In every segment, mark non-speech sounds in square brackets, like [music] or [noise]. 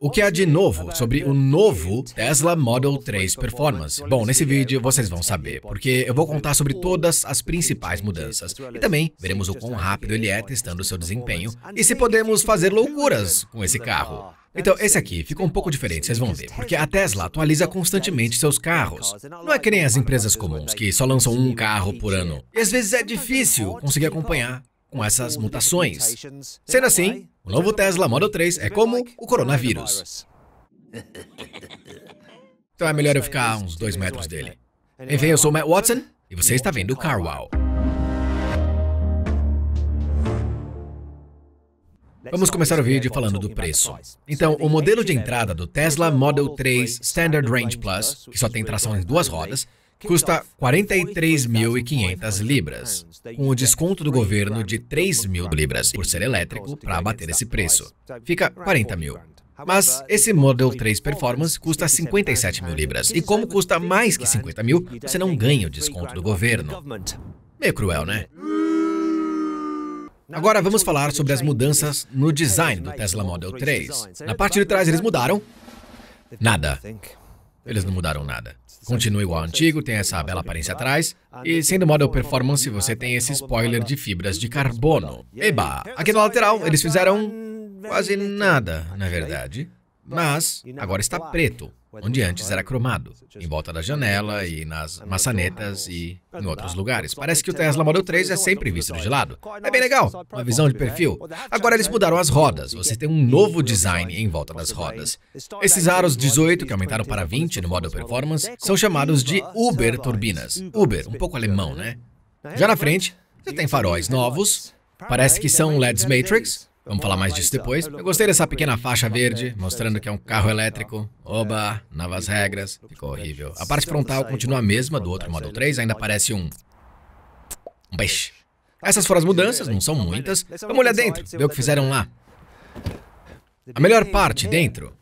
O que há de novo sobre o novo Tesla Model 3 Performance? Bom, nesse vídeo vocês vão saber, porque eu vou contar sobre todas as principais mudanças e também veremos o quão rápido ele é testando seu desempenho e se podemos fazer loucuras com esse carro. Então, esse aqui ficou um pouco diferente, vocês vão ver, porque a Tesla atualiza constantemente seus carros. Não é que nem as empresas comuns, que só lançam um carro por ano. E às vezes é difícil conseguir acompanhar com essas mutações. Sendo assim, o novo Tesla Model 3 é como o coronavírus. Então é melhor eu ficar uns dois metros dele. Enfim, eu sou o Matt Watson e você está vendo o Car Wow. Vamos começar o vídeo falando do preço. Então, o modelo de entrada do Tesla Model 3 Standard Range Plus, que só tem tração em duas rodas, custa 43.500 libras, com o desconto do governo de 3.000 libras por ser elétrico para bater esse preço. Fica 40 mil. Mas esse Model 3 Performance custa 57 mil libras, e como custa mais que 50 mil, você não ganha o desconto do governo. Meio cruel, né? Agora vamos falar sobre as mudanças no design do Tesla Model 3. Na parte de trás eles mudaram nada. Eles não mudaram nada. Continua igual ao antigo, tem essa bela aparência atrás. E sendo model performance, você tem esse spoiler de fibras de carbono. Eba! Aqui na lateral, eles fizeram quase nada, na verdade mas agora é está preto, onde antes era cromado, em volta da janela e nas maçanetas e em outros lugares. Parece que o Tesla Model 3 é sempre visto de lado. É, é bem legal, uma visão de né, perfil. Agora eles né, mudaram as rodas, você tem um novo design em volta das rodas. Esses aros 18, que aumentaram para 20 no Model Performance, são chamados de Uber turbinas. Uber, um pouco alemão, né? né? Já na frente, você tem faróis novos, parece que são LEDs Matrix, Vamos falar mais disso depois. Eu gostei dessa pequena faixa verde, mostrando que é um carro elétrico. Oba, novas regras. Ficou horrível. A parte frontal continua a mesma do outro Model 3, ainda parece um... Um peixe. Essas foram as mudanças, não são muitas. Vamos olhar dentro, ver o que fizeram lá. A melhor parte dentro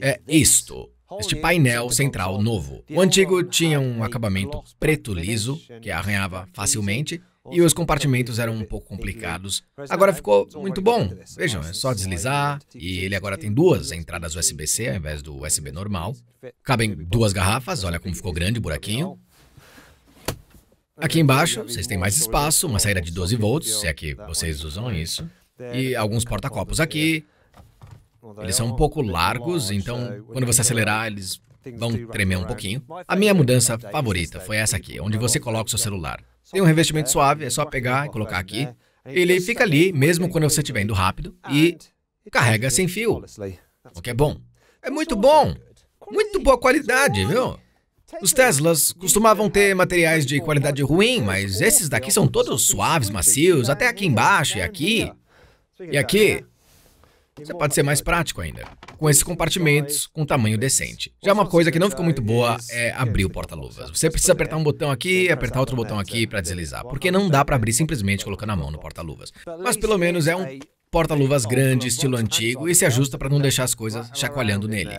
é isto. Este painel central novo. O antigo tinha um acabamento preto liso, que arranhava facilmente, e os compartimentos eram um pouco complicados. Agora ficou muito bom. Vejam, é só deslizar e ele agora tem duas entradas USB-C ao invés do USB normal. Cabem duas garrafas, olha como ficou grande o buraquinho. Aqui embaixo, vocês têm mais espaço, uma saída de 12 volts, se é que vocês usam isso. E alguns porta-copos aqui. Eles são um pouco largos, então quando você acelerar, eles vão tremer um pouquinho. A minha mudança favorita foi essa aqui, onde você coloca o seu celular. Tem um revestimento suave, é só pegar e colocar aqui. Ele fica ali, mesmo quando você estiver indo rápido, e carrega sem fio, o que é bom. É muito bom, muito boa qualidade, viu? Os Teslas costumavam ter materiais de qualidade ruim, mas esses daqui são todos suaves, macios, até aqui embaixo e aqui. E aqui, você pode ser mais prático ainda, com esses compartimentos com tamanho decente. Já uma coisa que não ficou muito boa é abrir o porta-luvas. Você precisa apertar um botão aqui e apertar outro botão aqui para deslizar, porque não dá para abrir simplesmente colocando a mão no porta-luvas. Mas pelo menos é um porta-luvas grande, estilo antigo, e se ajusta para não deixar as coisas chacoalhando nele.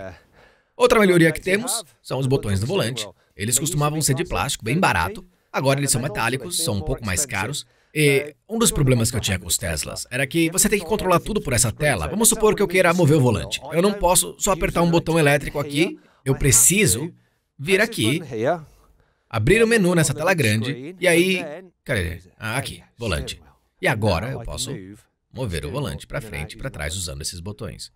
Outra melhoria que temos são os botões do volante. Eles costumavam ser de plástico, bem barato, Agora eles são metálicos, são um pouco mais caros e é, um dos problemas que eu tinha com os Teslas era que você tem que controlar tudo por essa tela. Vamos supor que eu queira mover o volante. Eu não posso só apertar um botão elétrico aqui. Eu preciso vir aqui, abrir o menu nessa tela grande e aí. Né? Cadê? Ah, aqui, volante. E agora eu posso mover o volante para frente e para trás usando esses botões.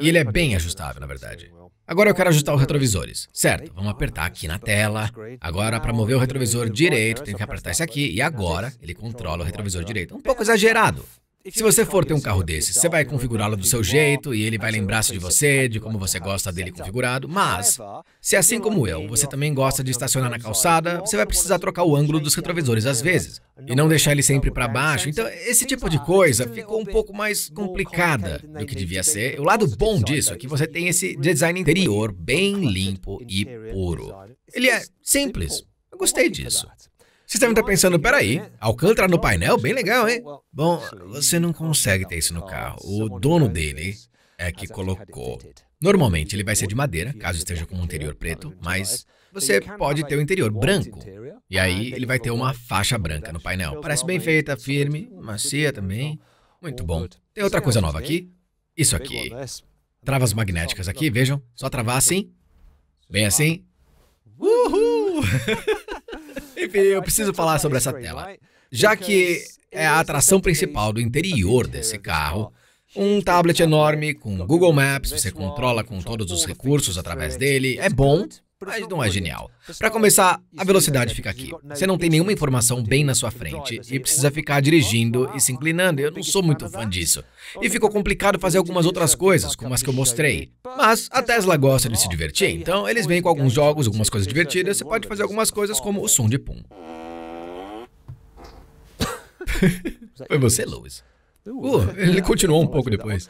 E ele é bem ajustável, na verdade. Agora eu quero ajustar os retrovisores. Certo, vamos apertar aqui na tela. Agora, para mover o retrovisor direito, tem que apertar esse aqui. E agora, ele controla o retrovisor direito. Um pouco exagerado, se você for ter um carro desse, você vai configurá-lo do seu jeito e ele vai lembrar-se de você, de como você gosta dele configurado. Mas, se é assim como eu, você também gosta de estacionar na calçada, você vai precisar trocar o ângulo dos retrovisores às vezes e não deixar ele sempre para baixo. Então, esse tipo de coisa ficou um pouco mais complicada do que devia ser. O lado bom disso é que você tem esse design interior bem limpo e puro. Ele é simples. Eu gostei é disso. Vocês devem estar tá pensando, peraí, Alcântara tá no painel? Bem legal, hein? Bom, você não consegue ter isso no carro. O dono dele é que colocou. Normalmente ele vai ser de madeira, caso esteja com um interior preto, mas você pode ter o um interior branco. E aí ele vai ter uma faixa branca no painel. Parece bem feita, firme, macia também. Muito bom. Tem outra coisa nova aqui? Isso aqui. Travas magnéticas aqui, vejam. Só travar assim. Bem assim. Uhul! [laughs] Felipe, eu preciso falar sobre essa tela, já que é a atração principal do interior desse carro. Um tablet enorme com Google Maps, você controla com todos os recursos através dele, é bom, mas não é genial. Para começar, a velocidade fica aqui. Você não tem nenhuma informação bem na sua frente e precisa ficar dirigindo e se inclinando. Eu não sou muito fã disso. E ficou complicado fazer algumas outras coisas, como as que eu mostrei. Mas a Tesla gosta de se divertir, então eles vêm com alguns jogos, algumas coisas divertidas. Você pode fazer algumas coisas como o som de pum. Foi você, Lewis. Uh, ele continuou um pouco depois.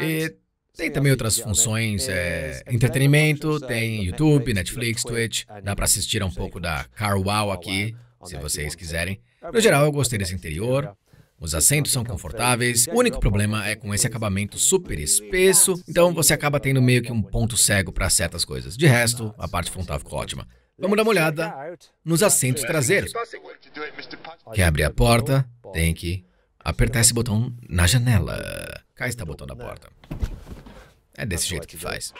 E tem também outras né? funções, é, é, é, é entretenimento, tem YouTube, Netflix, Twitch. Dá para assistir um pouco da Car Wow aqui, se vocês quiserem. Tá no geral, eu gostei desse interior. Os assentos são confortáveis, o único problema é com esse acabamento super espesso, então você acaba tendo meio que um ponto né? cego para certas coisas. De resto, a parte frontal ficou ótima. Vamos dar uma olhada nos assentos traseiros. Quer abrir a porta? Tem que apertar esse botão na janela. Cá está o botão da porta. É desse tá jeito que faz.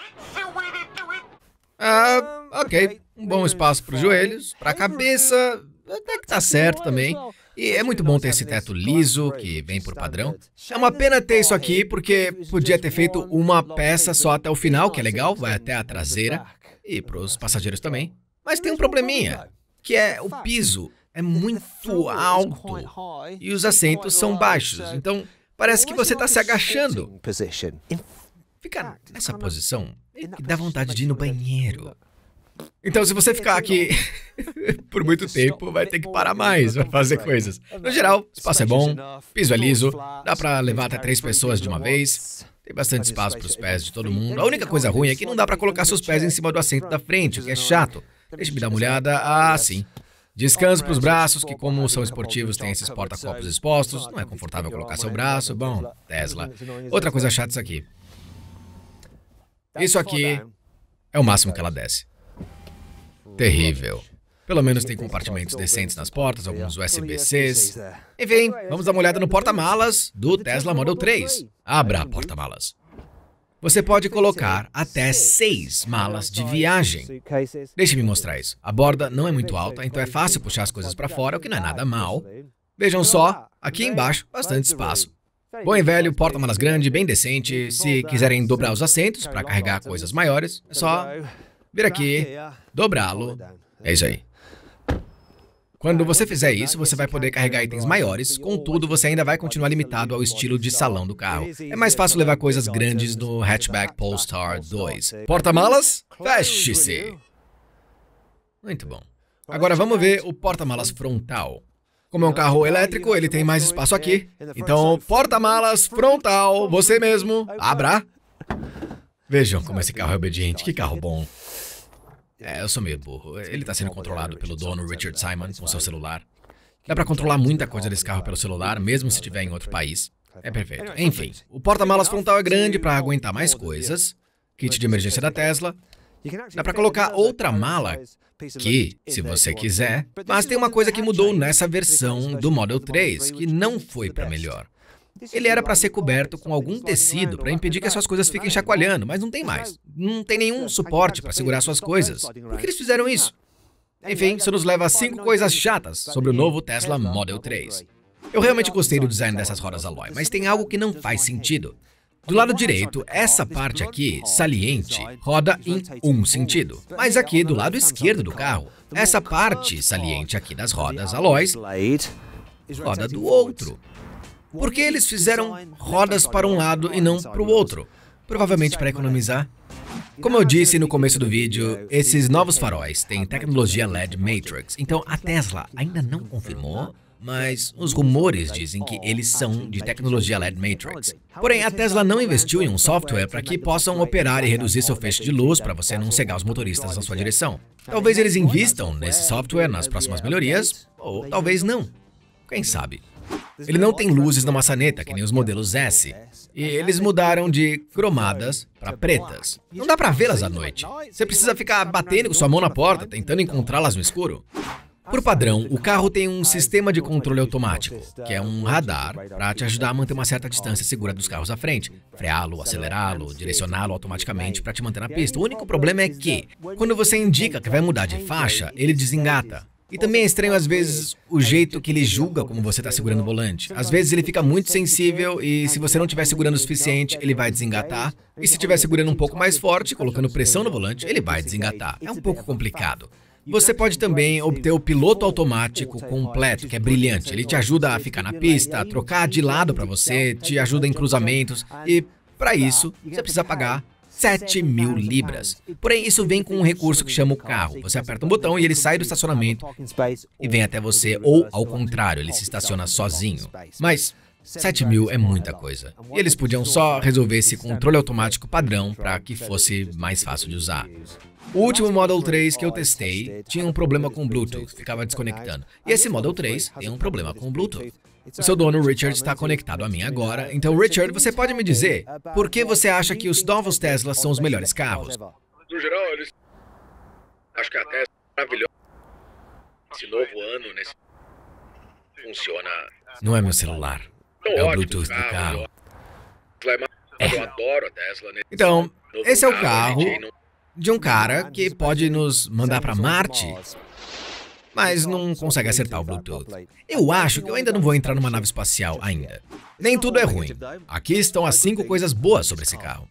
Ah, ok. Ah, um bom espaço para os joelhos, para a cabeça, até que tá certo também. E é muito bom ter esse teto liso, que vem por padrão. É uma pena ter isso aqui, porque podia ter feito uma peça só até o final, que é legal, vai até a traseira. E para os passageiros também. Mas tem um probleminha, que é o piso é muito alto e os assentos são baixos. Então, parece que você está se agachando ficar ah, nessa posição que dá vontade de ir no banheiro. Então, se você ficar aqui [laughs] por muito é tempo, vai ter que parar mais, vai fazer coisas. É no geral, espaço é bom, piso é liso, dá para levar até três pessoas de uma vez. Tem bastante espaço para os pés de todo mundo. A única coisa ruim é que não dá para colocar seus pés em cima do assento da frente, o que é chato. Deixa-me dar uma olhada. Ah, sim. Descanso para os braços, que como são esportivos, têm esses porta-copos expostos. Não é confortável colocar seu braço. Bom, Tesla. Outra coisa chata isso aqui. Tá isso aqui é o máximo que ela desce. Terrível. Pelo menos tem compartimentos decentes nas portas, alguns assim, USB-Cs. É. Enfim, vamos dar uma olhada no porta-malas do Tesla assim, Model 3. Assim. Abra a porta-malas. Você pode colocar até seis malas de viagem. Deixe-me mostrar isso. A borda não é muito alta, então é fácil puxar as coisas para fora, o que não é nada mal. Vejam então só, aqui né? embaixo, bastante espaço. Tá bom e velho, porta-malas grande, bem decente. Se quiserem dobrar os né? assentos para carregar né? coisas maiores, é tá só vir aqui, ah, dobrá-lo. É isso aí. Quando você fizer isso, você vai poder carregar é itens maiores, contudo, você ainda vai é continuar limitado ao estilo de salão do carro. É mais fácil é levar coisas grandes no hatchback Polestar 2. Porta-malas, feche-se! Muito bom. Agora vamos ver o porta-malas frontal. Como é um carro elétrico, ele tem mais espaço aqui. Então, porta-malas, frontal, você mesmo, abra. Vejam como esse carro é obediente, que carro bom. É, é eu sou meio burro. Ele está sendo controlado pelo dono Richard Simon com seu celular. Dá para controlar muita tá coisa desse carro pelo celular, mesmo se estiver em outro país. É perfeito. Enfim, o porta-malas frontal é grande para aguentar mais coisas. Kit de emergência da Tesla. Dá para colocar outra mala que, se você quiser, mas tem uma coisa que mudou nessa versão do Model 3 que não foi para melhor. Ele era para ser coberto com algum tecido para impedir que as suas coisas fiquem chacoalhando, mas não tem mais. Não tem nenhum suporte para segurar suas coisas. Por que eles fizeram isso? Enfim, isso nos leva a cinco coisas chatas sobre o novo Tesla Model 3. Eu realmente gostei do design dessas rodas alloy, mas tem algo que não faz sentido. Do lado direito, essa parte aqui, saliente, roda em um sentido. Mas aqui do lado esquerdo do carro, essa parte saliente aqui das rodas alóis roda do outro. Por que eles fizeram rodas para um lado e não para o outro? Provavelmente para economizar. Como eu disse no começo do vídeo, esses novos faróis têm tecnologia LED Matrix, então a Tesla ainda não confirmou, mas os rumores dizem que eles são de tecnologia LED Matrix. Porém, a Tesla não investiu em um software para que possam operar e reduzir seu feixe de luz para você não cegar os motoristas na sua direção. Talvez eles invistam nesse software nas próximas melhorias, ou talvez não. Quem sabe? Ele não tem luzes na maçaneta, que nem os modelos S. E eles mudaram de cromadas para pretas. Não dá para vê-las à noite. Você precisa ficar batendo com sua mão na porta, tentando encontrá-las no escuro. Por padrão, o carro tem um sistema de controle automático, que é um radar para te ajudar a manter uma certa distância segura dos carros à frente, freá-lo, acelerá-lo, direcioná-lo automaticamente para te manter na pista. O único problema é que, quando você indica que vai mudar de faixa, ele desengata. E também é estranho, às vezes, o jeito que ele julga como você está segurando o volante. Às vezes ele fica muito sensível e, se você não estiver segurando o suficiente, ele vai desengatar. E se estiver segurando um pouco mais forte, colocando pressão no volante, ele vai desengatar. É um pouco complicado. Você pode também obter o piloto automático completo, que é brilhante. Ele te ajuda a ficar na pista, a trocar de lado para você, te ajuda em cruzamentos e, para isso, você precisa pagar 7 mil libras. Porém, isso vem com um recurso que chama o carro. Você aperta um botão e ele sai do estacionamento e vem até você, ou ao contrário, ele se estaciona sozinho. Mas 7 mil é muita coisa. E eles podiam só resolver esse controle automático padrão para que fosse mais fácil de usar. O último Model 3 que eu testei tinha um problema com Bluetooth, ficava desconectando. E esse Model 3 tem um problema com Bluetooth. O seu dono Richard está conectado a mim agora, então Richard, você pode me dizer por que você acha que os novos Teslas são os melhores carros? No geral, eles acho que a Tesla é maravilhosa. Esse novo ano, nesse funciona. Não é meu celular. Tô é o Bluetooth carro, do carro. É. Eu adoro a Tesla. Né? Então, esse é o carro de um cara que pode nos mandar para Marte, mas então, não consegue acertar o Bluetooth. Eu acho que eu ainda não vou entrar numa nave espacial ainda. Nem tudo é então, ruim. Aqui estão as cinco coisas boas sobre esse carro.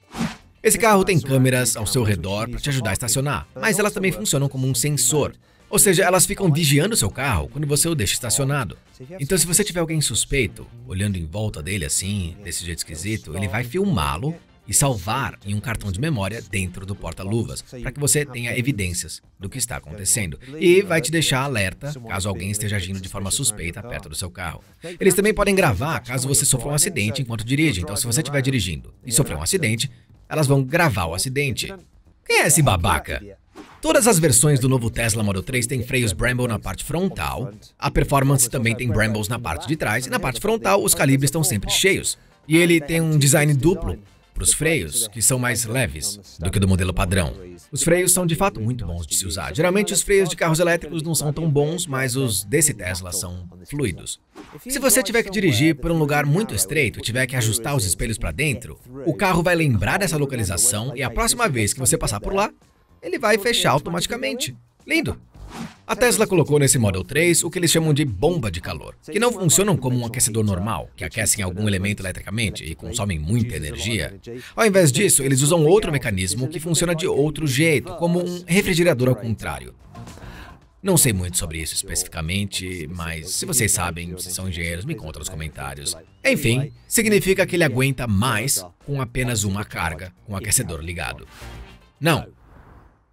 Esse carro tem é câmeras ao seu redor para te ajudar a estacionar, mas elas também funcionam como um assim, sensor ou seja, elas ficam vigiando seu carro quando você o deixa estacionado. Então, se você tiver alguém suspeito, olhando em volta dele assim, desse jeito esquisito, ele vai filmá-lo e salvar em um cartão de memória dentro do porta-luvas, para que você tenha evidências do que está acontecendo e vai te deixar alerta caso alguém esteja agindo de forma suspeita perto do seu carro. Eles também podem gravar caso você sofra um acidente enquanto dirige, então se você estiver dirigindo e sofrer um acidente, elas vão gravar o acidente. Quem é esse babaca? Todas as versões do novo Tesla Model 3 têm freios Brembo na parte frontal. A performance também tem Brembos na parte de trás e na parte frontal os calibres estão sempre cheios. E ele tem um design duplo para os freios, que são mais leves do que o do modelo padrão. Os freios são de fato muito bons de se usar. Geralmente os freios de carros elétricos não são tão bons, mas os desse Tesla são fluidos. Se você tiver que dirigir por um lugar muito estreito e tiver que ajustar os espelhos para dentro, o carro vai lembrar dessa localização e a próxima vez que você passar por lá, ele vai fechar automaticamente. Lindo! A Tesla colocou nesse Model 3 o que eles chamam de bomba de calor, que não funcionam como um aquecedor normal, que aquecem algum elemento eletricamente e consomem muita energia. Ao invés disso, eles usam outro mecanismo que funciona de outro jeito, como um refrigerador ao contrário. Não sei muito sobre isso especificamente, mas se vocês sabem, se são engenheiros, me conta nos comentários. Enfim, significa que ele aguenta mais com apenas uma carga, com o aquecedor ligado. Não,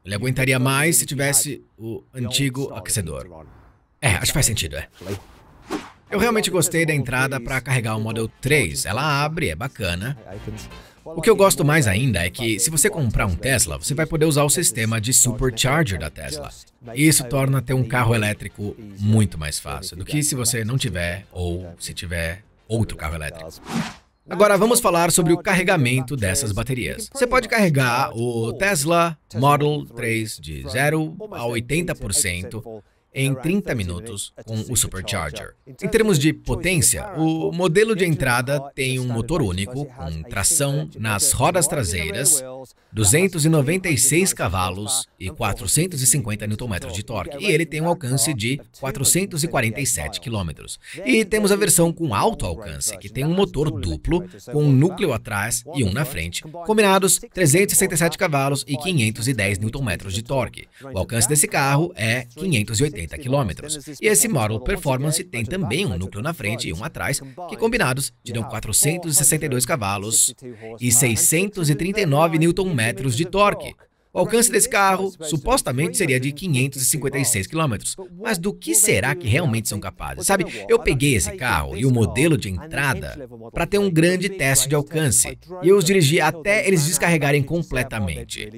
ele aguentaria mais se tivesse o antigo aquecedor. É, acho que faz sentido, é. Eu realmente gostei da entrada para carregar o Model 3. Ela abre, é bacana. O que eu gosto mais ainda é que, se você comprar um Tesla, você vai poder usar o sistema de supercharger da Tesla. Isso torna ter um carro elétrico muito mais fácil do que se você não tiver ou se tiver outro carro elétrico. Agora vamos falar sobre o carregamento dessas baterias. Você pode carregar o Tesla Model 3 de 0 a 80% em 30 minutos com o supercharger. Em termos de potência, o modelo de entrada tem um motor único com tração nas rodas traseiras 296 cavalos e 450 então, Nm de torque, e ele tem um alcance de 447 km. E temos a versão com alto alcance, que tem um motor duplo, com um núcleo atrás e um na frente, combinados 367 cavalos e 510 Nm de torque. O alcance desse carro é 580 km. E esse Model Performance tem também um núcleo na frente e um atrás, que combinados dão 462 cavalos e 639 Nm metros de torque. O alcance desse carro supostamente seria de 556 km, mas do que será que realmente são capazes? Sabe, eu peguei esse carro e o modelo de entrada para ter um grande teste de alcance e eu os dirigi né? até eles descarregarem completamente.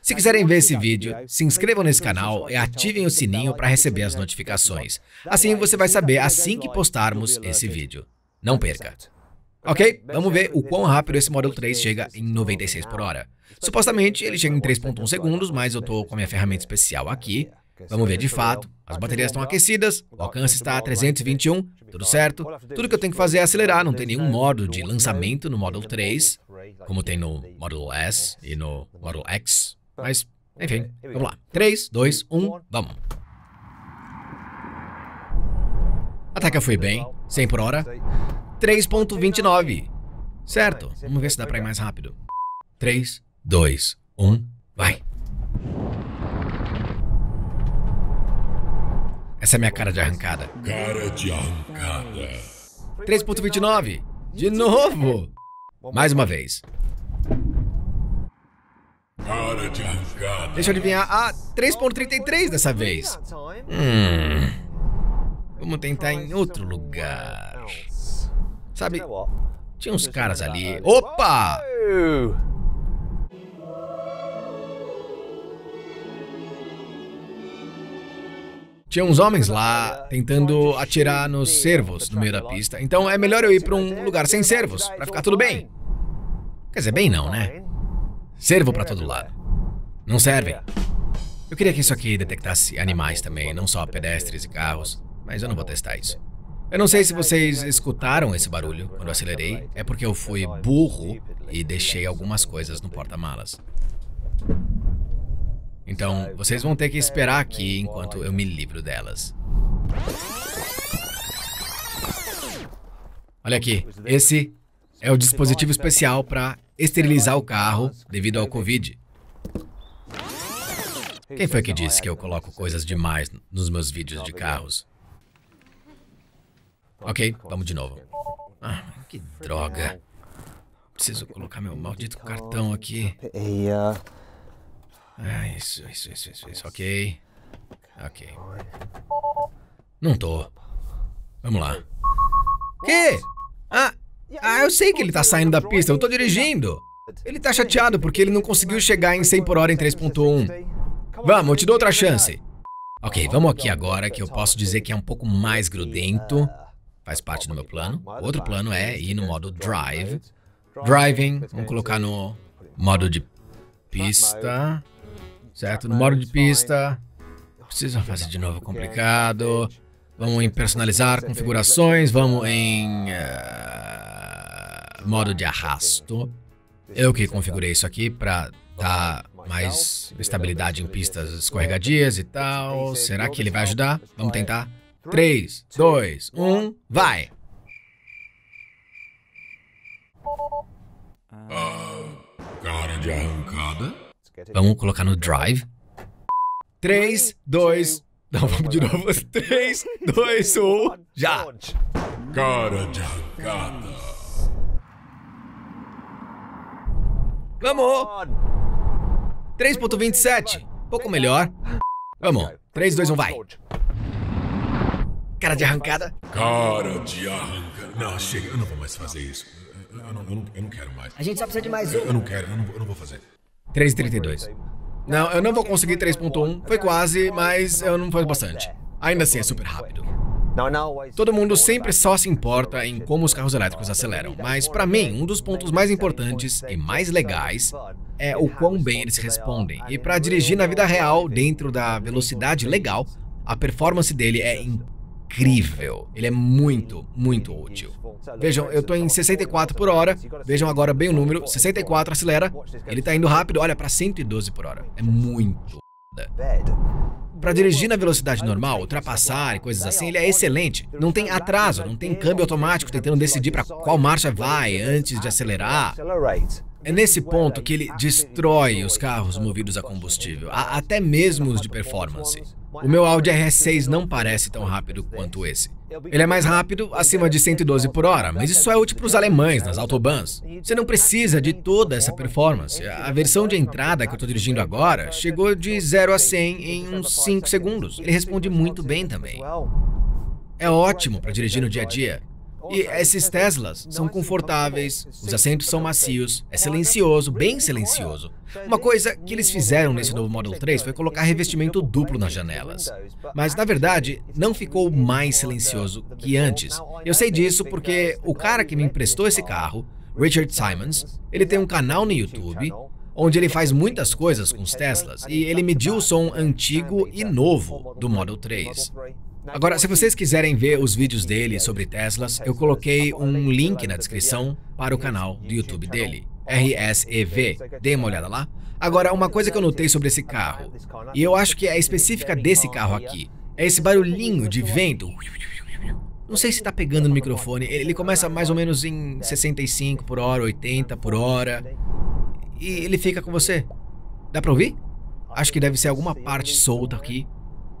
Se quiserem ver esse vídeo, se inscrevam nesse canal e ativem o sininho para receber as notificações. Assim você vai saber assim que postarmos esse vídeo. Não tá perca! Ok, vamos ver o quão rápido esse Model 3 chega em 96 por hora. Supostamente ele chega em 3.1 segundos, mas eu estou com a minha ferramenta especial aqui. Vamos ver de fato. As baterias estão aquecidas, o alcance está né? a 321, tudo certo. Tudo que eu tenho que fazer é acelerar, não tem nenhum modo de lançamento no Model 3, como tem no Model S e no Model X. Mas, enfim, vamos lá. 3, 2, 1, vamos. A ataca foi bem, 100 por hora. 3.29. Certo, vamos ver se dá pra ir mais rápido. 3, 2, 1, vai. Essa é a minha cara de arrancada. Cara de arrancada. 3.29. De novo. Mais uma vez. Cara de arrancada. Deixa eu adivinhar. Ah, 3.33 dessa vez. Hum. Vamos tentar em outro lugar. Sabe? É, tinha uns caras ali. Opa! Tinha uns homens lá é, tentando atirar nos cervos no meio da pista. Então é melhor eu ir para um lugar sem cervos, é para ficar tudo bem. Quer dizer, bem não, né? Cervo para todo lado. Não servem. Eu queria que isso aqui detectasse tá animais também, não só pedestres e carros, mas eu não vou tá testar isso. Eu não sei se vocês escutaram esse barulho quando eu acelerei. É porque eu fui burro e deixei algumas coisas no porta-malas. Então, vocês vão ter que esperar aqui enquanto eu me livro delas. Olha aqui, esse é o dispositivo especial para esterilizar o carro devido ao Covid. Quem foi que disse que eu coloco coisas demais nos meus vídeos de carros? Ok, vamos de novo. Ah, que droga. Preciso colocar meu maldito cartão aqui. Ah, isso, isso, isso, isso, isso. Ok. Ok. Não tô. Vamos lá. Que? Ah, ah, eu sei que ele tá saindo da pista. Eu tô dirigindo. Ele tá chateado porque ele não conseguiu chegar em 100 por hora em 3.1. Vamos, eu te dou outra chance. Ok, vamos aqui agora que eu posso dizer que é um pouco mais grudento faz parte do meu plano. Outro tá? plano é ir no é modo Drive. Driving, é vamos colocar é no modo de tá, pista, certo? No tá, modo de pista, precisa fazer de novo complicado. Vamos em personalizar configurações, vamos em uh, modo de arrasto. Eu que configurei isso aqui para dar mais estabilidade em pistas escorregadias e tal. Será que ele vai ajudar? Vamos tentar. 3, 2, 1, vai! Ah, cara de arrancada. Vamos colocar no drive. 3, 2, não, vamos de novo. 3, 2, 1, já! Cara de arrancada. Vamos! 3.27, pouco melhor. Vamos, 3, 2, 1, vai! Cara de arrancada. Cara de arrancada. Não, chega, eu não vou mais fazer isso. Eu, eu, não, eu, não, quero mais. A gente só precisa de mais um. Eu, não quero, eu não, não vou fazer. 3,32. Não, eu não vou conseguir 3,1. Foi quase, mas eu não foi bastante. Ainda assim, é super rápido. Todo mundo sempre só se importa em como os carros elétricos aceleram, mas para mim, um dos pontos mais importantes e mais legais é o quão bem eles respondem. E para dirigir na vida real, dentro da velocidade legal, a performance dele é incrível. Ele é muito, muito útil. Vejam, eu estou em 64 por hora. Vejam agora bem o número. 64 acelera. Ele está indo rápido. Olha, para 112 por hora. É muito. Para dirigir na velocidade normal, ultrapassar e coisas assim, ele é excelente. Não tem atraso, não tem câmbio automático tentando decidir para qual marcha vai antes de acelerar. É nesse ponto que ele destrói os carros movidos a combustível, até mesmo os de performance. O meu Audi RS6 não parece tão rápido quanto esse. Ele é mais rápido, acima de 112 por hora, mas isso é útil para os alemães nas autobahns. Você não precisa de toda essa performance. A versão de entrada que eu estou dirigindo agora chegou de 0 a 100 em uns 5 segundos. Ele responde muito bem também. É ótimo para dirigir no dia a dia. E esses Teslas são é assim, confortáveis, os assentos são macios, é, é silencioso, bem silencioso. Uma coisa que eles fizeram nesse novo Model 3 foi colocar revestimento duplo nas janelas. É Mas, na verdade, não ficou mais silencioso que antes. Eu sei disso porque o cara que me emprestou esse carro, Richard Simons, ele tem um canal no YouTube onde ele faz muitas coisas com os Teslas e ele tá mediu o som antigo e novo do Model 3. Agora, se vocês quiserem ver os vídeos dele sobre Teslas, eu coloquei um link na descrição para o canal do YouTube dele, RSEV. Dê uma olhada lá. Agora, uma coisa que eu notei sobre esse carro, e eu acho que é específica desse carro aqui, é esse barulhinho de vento. Não sei se está pegando no microfone, ele começa mais ou menos em 65 por hora, 80 por hora, e ele fica com você. Dá para ouvir? Acho que deve ser alguma parte solta aqui.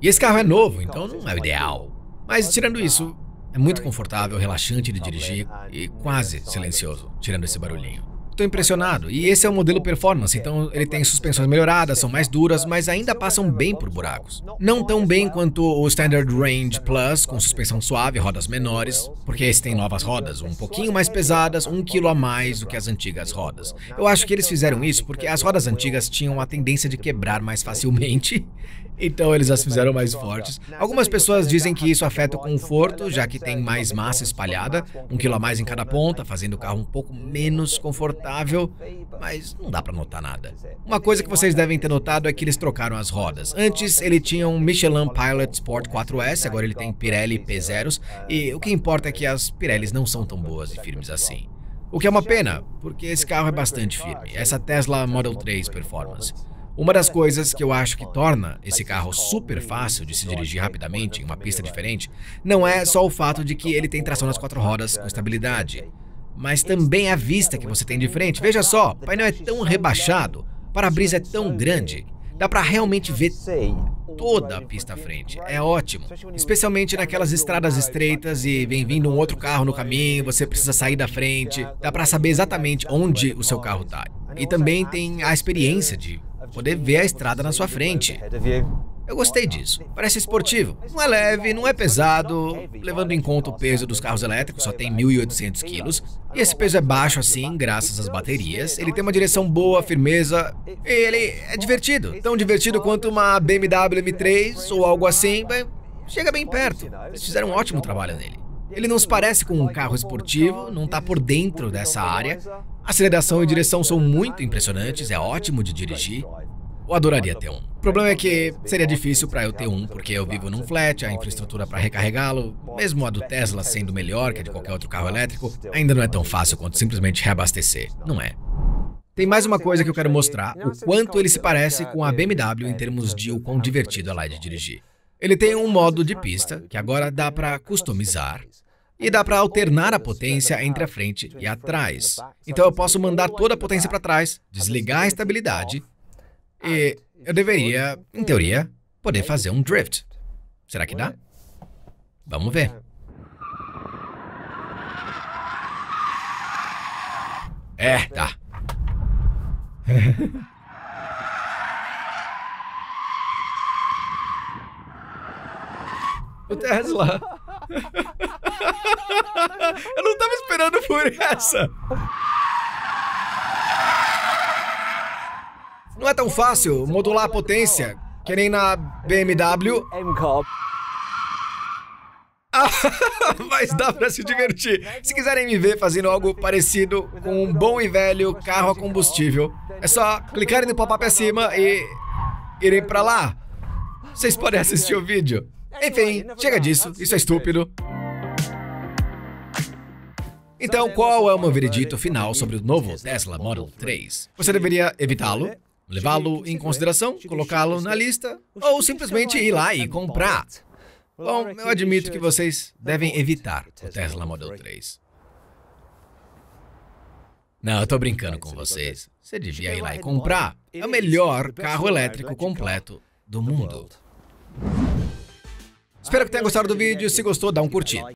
E esse carro é novo, então, então não é o ideal. Mas tirando isso, é muito confortável, relaxante de dirigir e quase silencioso, tirando esse barulhinho. Estou impressionado. E esse é o modelo performance, então ele tem suspensões melhoradas, são mais duras, mas ainda passam bem por buracos. Não tão bem quanto o Standard Range Plus, com suspensão suave, rodas menores, porque esse tem novas rodas, um pouquinho mais pesadas, um quilo a mais do que as antigas rodas. Eu acho que eles fizeram isso porque as rodas antigas tinham a tendência de quebrar mais facilmente. Então eles as fizeram mais fortes. Algumas pessoas dizem que isso afeta o conforto, já que tem mais massa espalhada, um quilo a mais em cada ponta, fazendo o carro um pouco menos confortável, mas não dá para notar nada. Uma coisa que vocês devem ter notado é que eles trocaram as rodas. Antes ele tinha um Michelin Pilot Sport 4S, agora ele tem Pirelli P0s, e o que importa é que as Pirellis não são tão boas e firmes assim. O que é uma pena, porque esse carro é bastante firme, essa Tesla Model 3 Performance. Uma das coisas que eu acho que torna esse carro super fácil de se dirigir rapidamente em uma pista diferente não é só o fato de que ele tem tração nas quatro rodas com estabilidade, mas também a vista que você tem de frente. Veja só, o painel é tão rebaixado, o para-brisa é tão grande, dá para realmente ver toda a pista à frente. É ótimo, especialmente naquelas estradas estreitas e vem vindo um outro carro no caminho, você precisa sair da frente, dá para saber exatamente onde o seu carro está. E também tem a experiência de poder ver a estrada na sua frente. Eu gostei disso. Parece esportivo. Não é leve, não é pesado. Levando em conta o peso dos carros elétricos, só tem 1.800 quilos. E esse peso é baixo assim, graças às baterias. Ele tem uma direção boa, firmeza. E ele é divertido. Tão divertido quanto uma BMW M3 ou algo assim. Chega bem perto. Eles fizeram um ótimo trabalho nele. Ele não se parece com um carro esportivo, não está por dentro dessa área, Aceleração e direção são muito impressionantes, é ótimo de dirigir. Eu adoraria ter um. O problema é que seria difícil para eu ter um, porque eu vivo num flat, a infraestrutura para recarregá-lo, mesmo a do Tesla sendo melhor que a de qualquer outro carro elétrico, ainda não é tão fácil quanto simplesmente reabastecer, não é? Tem mais uma coisa que eu quero mostrar, o quanto ele se parece com a BMW em termos de o quão divertido ela é de dirigir. Ele tem um modo de pista, que agora dá para customizar, e dá para alternar a potência entre a frente e atrás. Então eu posso mandar toda a potência para trás, desligar a estabilidade e eu deveria, em teoria, poder fazer um drift. Será que dá? Vamos ver. É, dá. [laughs] o Tesla. Eu não tava esperando por essa. Não é tão fácil modular a potência, que nem na BMW. [laughs] mas dá para se divertir. Se quiserem me ver fazendo algo parecido com um bom e velho carro a combustível, é só clicarem no pop-up acima e irem para lá. Vocês podem assistir o vídeo. É, Enfim, é, é chega disso, isso é estúpido. Então, qual é o meu veredito final sobre o novo Tesla Model 3? Você deveria evitá-lo, levá-lo em consideração, colocá-lo na lista, ou simplesmente ir lá e comprar? Bom, eu admito que vocês devem evitar o Tesla Model 3. Não, eu tô brincando com vocês. Você devia ir lá e comprar. É o melhor carro elétrico completo do tá mundo. Espero que tenha gostado do vídeo. Se gostou, dá um curtir.